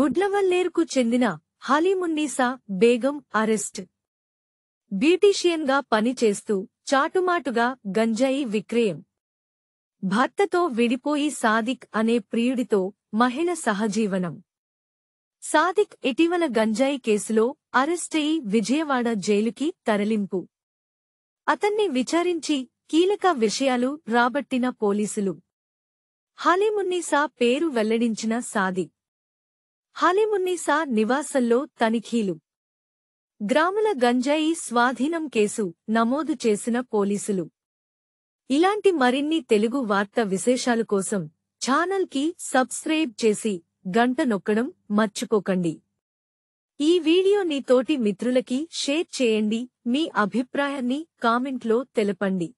గుడ్లవల్లేర్కు చెందిన హలీమున్నీసా బేగం అరెస్ట్ బ్యూటీషియన్గా పనిచేస్తూ చాటుమాటుగా గంజాయి విక్రయం భర్తతో విడిపోయి సాదిక్ అనే ప్రియుడితో మహిళ సహజీవనం సాదిక్ ఇటీవల గంజాయి కేసులో అరెస్టయి విజయవాడ జైలుకి తరలింపు అతన్ని విచారించి కీలక విషయాలు రాబట్టిన పోలీసులు హలీమున్నీసా పేరు వెల్లడించిన సాదిక్ హలీమున్నీసా నివాసంలో తనిఖీలు గ్రాముల గంజాయి స్వాధీనం కేసు నమోదు చేసిన పోలీసులు ఇలాంటి మరిన్ని తెలుగు వార్త విశేషాలు కోసం ఛానల్కి సబ్స్క్రైబ్ చేసి గంట నొక్కడం మర్చిపోకండి ఈ వీడియో నీ తోటి మిత్రులకి షేర్ చేయండి మీ అభిప్రాయాన్ని కామెంట్లో తెలపండి